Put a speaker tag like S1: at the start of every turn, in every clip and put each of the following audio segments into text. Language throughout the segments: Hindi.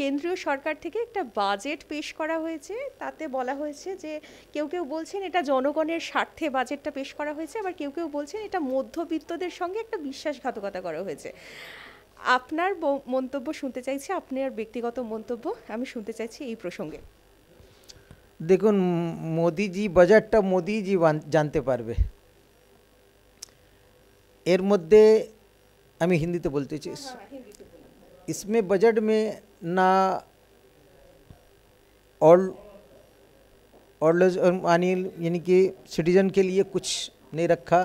S1: কেন্দ্রীয় সরকার থেকে একটা বাজেট পেশ করা হয়েছে তাতে বলা হয়েছে যে কেউ কেউ বলছেন এটা জনগণের স্বার্থে বাজেটটা পেশ করা হয়েছে আবার কেউ কেউ বলছেন এটা মধ্যবিত্তদের সঙ্গে একটা বিশ্বাসঘাতকতা করা হয়েছে আপনার মন্তব্য শুনতে চাইছি আপনার ব্যক্তিগত মন্তব্য আমি শুনতে চাইছি এই প্রসঙ্গে
S2: দেখুন মোদিজি বাজেটটা মোদিজি জানতে পারবে এর মধ্যে আমি হিন্দিতে বলতে চাই হ্যাঁ, হ্যাঁ, ইসমে বাজেট মে ना और मानी यानी कि सिटीजन के लिए कुछ नहीं रखा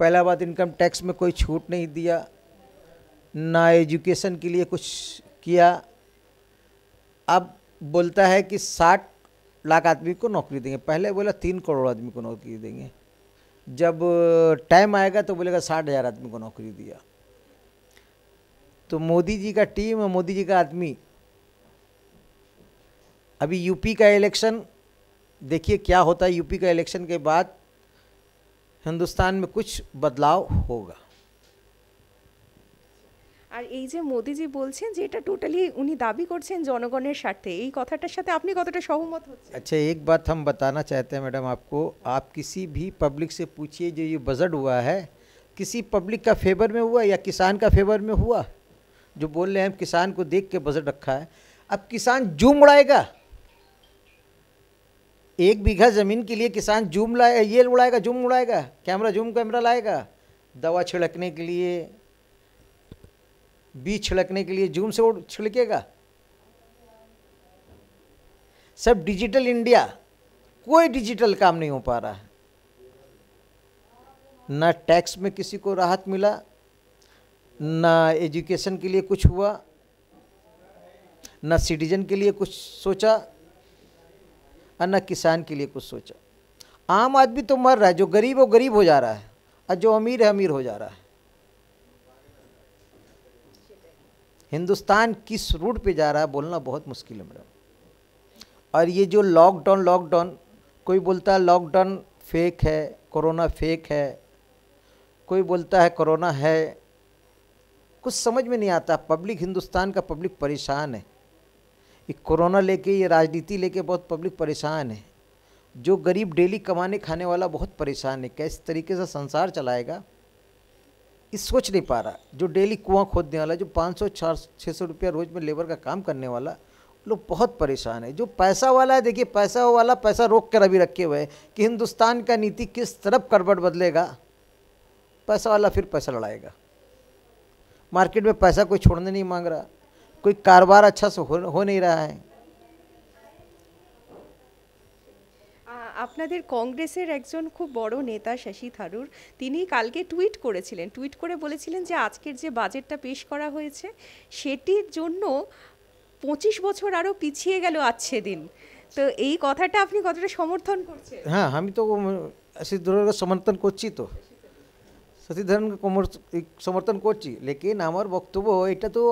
S2: पहला बात इनकम टैक्स में कोई छूट नहीं दिया ना एजुकेशन के लिए कुछ किया अब बोलता है कि साठ लाख आदमी को नौकरी देंगे पहले बोला तीन करोड़ आदमी को नौकरी देंगे जब टाइम आएगा तो बोलेगा साठ हज़ार आदमी को नौकरी दिया तो मोदी जी का टीम और मोदी जी का आदमी अभी यूपी का इलेक्शन देखिए क्या होता है यूपी का इलेक्शन के बाद हिंदुस्तान में कुछ बदलाव होगा
S1: और ये मोदी जी বলছেন যে এটা টোটালি উনি দাবি করছেন জনগণের স্বার্থে এই কথাটার সাথে আপনি
S2: अच्छा एक बात हम बताना चाहते हैं मैडम आपको आप किसी भी पब्लिक से पूछिए जो ये बजट हुआ है किसी पब्लिक का फेवर में हुआ या किसान का फेवर में हुआ जो बोल रहे हैं किसान को देख के बजट रखा है अब किसान जूम उड़ाएगा एक बीघा ज़मीन के लिए किसान जूम लाए ये उड़ाएगा जूम उड़ाएगा कैमरा जूम कैमरा लाएगा दवा छिड़कने के लिए बीज छिड़कने के लिए जूम से छिड़केगा सब डिजिटल इंडिया कोई डिजिटल काम नहीं हो पा रहा है ना टैक्स में किसी को राहत मिला ना एजुकेशन के लिए कुछ हुआ ना सिटीजन के लिए कुछ सोचा और ना किसान के लिए कुछ सोचा आम आदमी तो मर रहा है जो गरीब वो गरीब हो जा रहा है और जो अमीर है अमीर हो जा रहा है हिंदुस्तान किस रूट पे जा रहा है बोलना बहुत मुश्किल है मैडम और ये जो लॉकडाउन लॉकडाउन कोई बोलता है लॉकडाउन फेक है कोरोना फेक है कोई बोलता है कोरोना है कुछ समझ में नहीं आता पब्लिक हिंदुस्तान का पब्लिक परेशान है ये कोरोना लेके ये राजनीति लेके बहुत पब्लिक परेशान है जो गरीब डेली कमाने खाने वाला बहुत परेशान है कैसे तरीके से संसार चलाएगा ये सोच नहीं पा रहा जो डेली कुआं खोदने वाला जो 500 छः सौ रुपया रोज़ में लेबर का काम करने वाला लोग बहुत परेशान है जो पैसा वाला है देखिए पैसा वाला पैसा रोक कर अभी रखे हुए हैं कि हिंदुस्तान का नीति किस तरफ करबट बदलेगा पैसा वाला फिर पैसा लड़ाएगा मार्केट में पैसा कोई छोड़ने नहीं मांग रहा कोई कारोबार अच्छा से हो, हो नहीं रहा है
S1: আপনাদের কংগ্রেসের একজন খুব বড় নেতা শশী থারুর তিনি কালকে টুইট করেছিলেন টুইট করে বলেছিলেন যে আজকের যে বাজেটটা পেশ করা হয়েছে সেটির জন্য পঁচিশ বছর আরও পিছিয়ে গেল আজকে দিন তো এই কথাটা আপনি কতটা সমর্থন করছেন
S2: হ্যাঁ আমি তো সমর্থন করছি তো शशिधरन समर्थन कर लेकिन हमार वक्तव्य यहाँ तो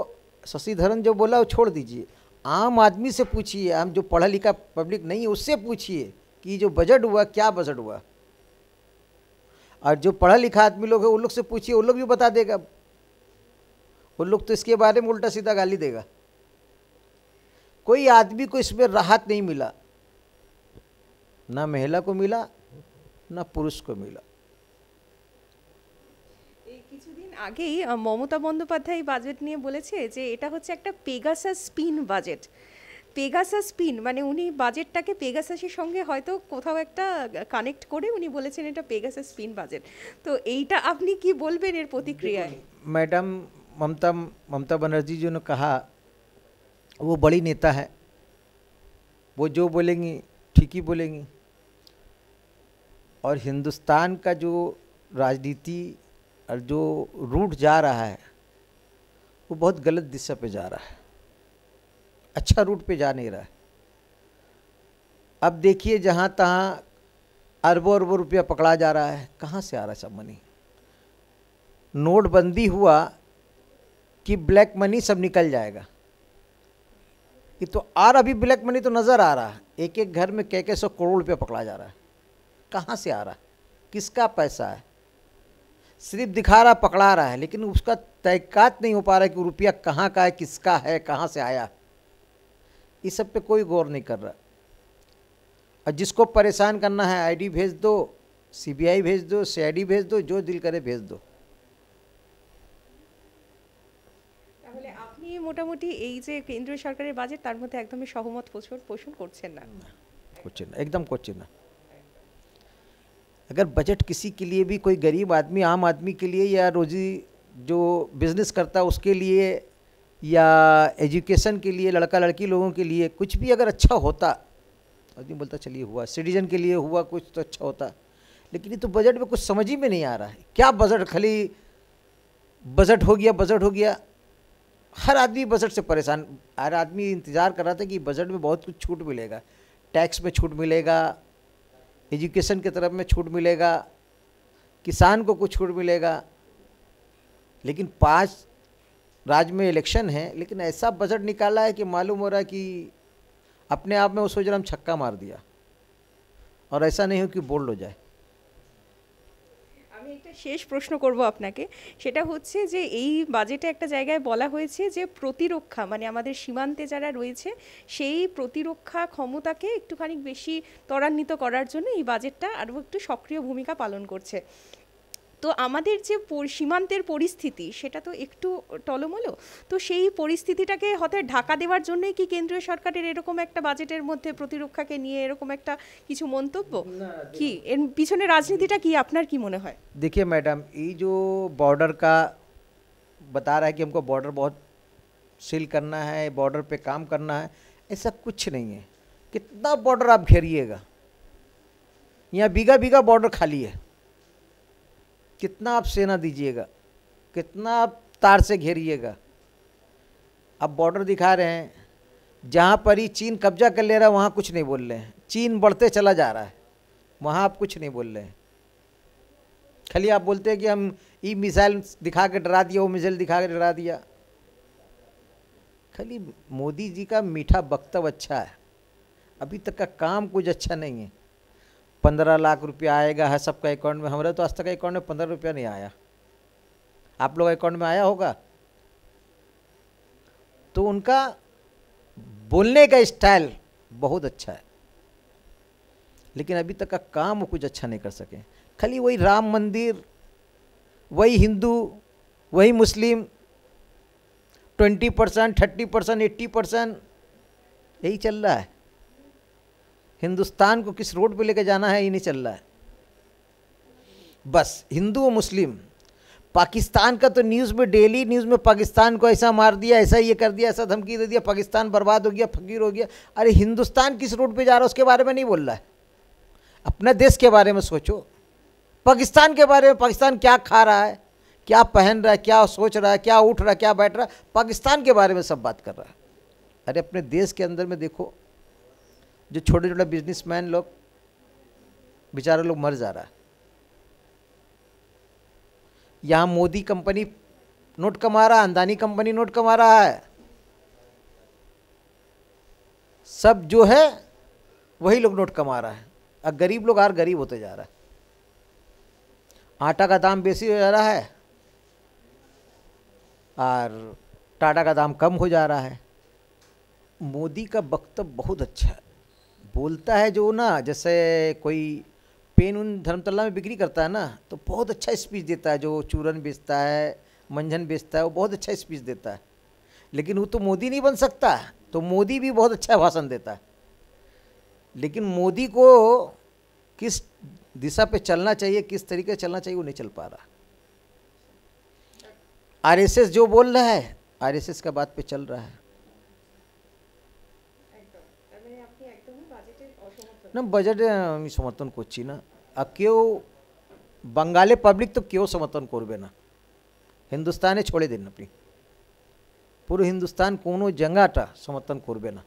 S2: शशिधरन जो बोला वो छोड़ दीजिए आम आदमी से पूछिए आम जो पढ़ा लिखा पब्लिक नहीं है उससे पूछिए कि जो बजट हुआ क्या बजट हुआ और जो पढ़ा लिखा आदमी लोग है उन लोग से पूछिए उन लोग भी बता देगा उन लोग तो इसके बारे में उल्टा सीधा गाली देगा कोई आदमी को इसमें राहत नहीं मिला ना महिला को मिला ना पुरुष को मिला
S1: কিছুদিন আগে মমতা বন্দ্যোপাধ্যায় বাজেট নিয়ে বলেছে যে এটা হচ্ছে একটা Pegasus spin budget Pegasus spin মানে উনি বাজেটটাকে পেগাসাসের সঙ্গে হয়তো কোথাও একটা কানেক্ট করে উনি বলেছেন এটা পেগাসাস স্পিন বাজেট তো এইটা আপনি কি বলবেন এর প্রতিক্রিয়া
S2: ম্যাডাম মমতা মমতা বন্দ্যোপাধ্যায় যিনি कहा वो बड़ी नेता है वो जो बोलेंगे ठीक ही बोलेंगे और हिंदुस्तान का जो राजनीति और जो रूट जा रहा है वो बहुत गलत दिशा पे जा रहा है अच्छा रूट पे जा नहीं रहा है अब देखिए जहाँ तहाँ अरबों अरबों रुपया पकड़ा जा रहा है कहाँ से आ रहा है सब मनी नोटबंदी हुआ कि ब्लैक मनी सब निकल जाएगा कि तो रहा अभी ब्लैक मनी तो नज़र आ रहा है एक एक घर में कह के सौ करोड़ रुपया पकड़ा जा रहा है कहाँ से आ रहा है किसका पैसा है सिर्फ दिखा रहा पकड़ा रहा है लेकिन उसका तहकात नहीं हो पा रहा है कि रुपया कहाँ का है किसका है कहाँ से आया इस सब पे कोई गौर नहीं कर रहा और जिसको परेशान करना है आईडी भेज दो सीबीआई भेज दो सीआईडी भेज दो जो दिल करे भेज दो
S1: मोटामुटी মোটামুটি सरकार बजेट तरह एकदम सहमत তার पोषण करा
S2: एकदम পোষণ अगर बजट किसी के लिए भी कोई गरीब आदमी आम आदमी के लिए या रोजी जो बिज़नेस करता है उसके लिए या एजुकेशन के लिए लड़का लड़की लोगों के लिए कुछ भी अगर अच्छा होता आदमी बोलता चलिए हुआ सिटीजन के लिए हुआ कुछ तो अच्छा होता लेकिन ये तो बजट में कुछ समझ ही में नहीं आ रहा है क्या बजट खाली बजट हो गया बजट हो गया हर आदमी बजट से परेशान हर आदमी इंतज़ार कर रहा था कि बजट में बहुत कुछ छूट मिलेगा टैक्स में छूट मिलेगा एजुकेशन के तरफ में छूट मिलेगा किसान को कुछ छूट मिलेगा लेकिन पाँच राज्य में इलेक्शन है लेकिन ऐसा बजट निकाला है कि मालूम हो रहा है कि अपने आप में उस वजह हम छक्का मार दिया और ऐसा नहीं हो कि बोल्ड हो जाए
S1: শেষ প্রশ্ন করব আপনাকে সেটা হচ্ছে যে এই বাজেটে একটা জায়গায় বলা হয়েছে যে প্রতিরক্ষা মানে আমাদের সীমান্তে যারা রয়েছে সেই প্রতিরক্ষা ক্ষমতাকে একটুখানি বেশি ত্বরান্বিত করার জন্য এই বাজেটটা আরও একটু সক্রিয় ভূমিকা পালন করছে তো আমাদের যে সীমান্তের পরিস্থিতি সেটা তো একটু টলমলো তো সেই পরিস্থিতিটাকে হতে ঢাকা দেওয়ার জন্যই কি কেন্দ্রীয় সরকারের এরকম একটা বাজেটের মধ্যে প্রতিরক্ষাকে নিয়ে এরকম একটা কিছু মন্তব্য কি এর পিছনে রাজনীতিটা কি আপনার কি মনে হয়
S2: দেখিয়ে ম্যাডাম এই যে বর্ডার কা बता রা কি আমি বর্ডার बॉर्डर সিল করার হ্যাঁ বর্ডার পে কাম করার হ্যাঁ है ऐसा कुछ नहीं বর্ডার कितना बॉर्डर आप घेरिएगा यहाँ बीघा बीघा कितना आप सेना दीजिएगा कितना आप तार से घेरिएगा आप बॉर्डर दिखा रहे हैं जहाँ पर ही चीन कब्जा कर ले रहा है वहाँ कुछ नहीं बोल रहे हैं चीन बढ़ते चला जा रहा है वहाँ आप कुछ नहीं बोल रहे हैं खाली आप बोलते हैं कि हम ई मिसाइल दिखा के डरा दिया वो मिसाइल दिखा के डरा दिया खाली मोदी जी का मीठा वक्तव्य अच्छा है अभी तक का काम कुछ अच्छा नहीं है पंद्रह लाख रुपया आएगा है सबका अकाउंट में हमारे तो आज तक अकाउंट में पंद्रह रुपया नहीं आया आप लोग अकाउंट में आया होगा तो उनका बोलने का स्टाइल बहुत अच्छा है लेकिन अभी तक का काम वो कुछ अच्छा नहीं कर सके खाली वही राम मंदिर वही हिंदू वही Muslim twenty percent thirty percent eighty percent यही चल रहा है हिंदुस्तान को किस रोड पे लेके जाना है ये नहीं चल रहा है बस हिंदू मुस्लिम पाकिस्तान का तो न्यूज़ में डेली न्यूज़ में पाकिस्तान को ऐसा मार दिया ऐसा ये कर दिया ऐसा धमकी दे दिया पाकिस्तान बर्बाद हो गया फकीर हो गया अरे हिंदुस्तान किस रोड पे जा रहा है उसके बारे में नहीं बोल रहा है अपने देश के बारे में सोचो पाकिस्तान के बारे में पाकिस्तान क्या खा रहा है क्या पहन रहा है क्या सोच रहा है क्या उठ रहा है क्या बैठ रहा है पाकिस्तान के बारे में सब बात कर रहा है अरे अपने देश के अंदर में देखो जो छोटे छोटे बिजनेसमैन लोग बेचारे लोग मर जा रहा है यहाँ मोदी कंपनी नोट कमा रहा है अंदानी कंपनी नोट कमा रहा है सब जो है वही लोग नोट कमा रहा है अब गरीब लोग हर गरीब होते जा रहा है आटा का दाम बेसी हो जा रहा है और टाटा का दाम कम हो जा रहा है मोदी का वक्त बहुत अच्छा है बोलता है जो ना जैसे कोई पेन उन धर्मतला में बिक्री करता है ना तो बहुत अच्छा स्पीच देता है जो चूरन बेचता है मंझन बेचता है वो बहुत अच्छा स्पीच देता है लेकिन वो तो मोदी नहीं बन सकता तो मोदी भी बहुत अच्छा भाषण देता है लेकिन मोदी को किस दिशा पे चलना चाहिए किस तरीके चलना चाहिए वो नहीं चल पा रहा आरएसएस जो बोल रहा है आरएसएस का बात पे चल रहा है না বাজেটে আমি সমর্থন করছি না আর কেউ বাঙালি পাবলিক তো কেউ সমর্থন করবে না হিন্দুস্তানে ছড়ে দিন আপনি পুরো হিন্দুস্তান কোনো জায়গাটা সমর্থন করবে না